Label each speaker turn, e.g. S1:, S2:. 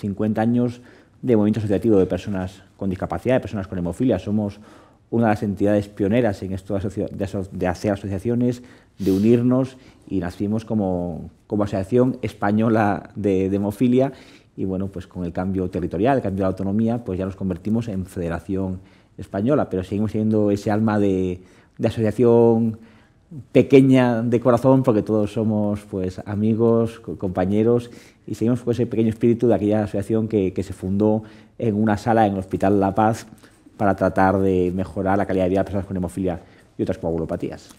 S1: 50 años de movimiento asociativo de personas con discapacidad, de personas con hemofilia. Somos una de las entidades pioneras en esto de, hacer asociaciones, de unirnos y nacimos como, Asociación Española de, Hemofilia y bueno, pues con el cambio territorial, el cambio de la autonomía, pues ya nos convertimos en Federación Española, pero seguimos siendo ese alma de asociación pequeña de corazón, porque todos somos pues, amigos, compañeros, y seguimos con pues, ese pequeño espíritu de aquella asociación que, se fundó en una sala en el Hospital La Paz para tratar de mejorar la calidad de vida de personas con hemofilia y otras coagulopatías.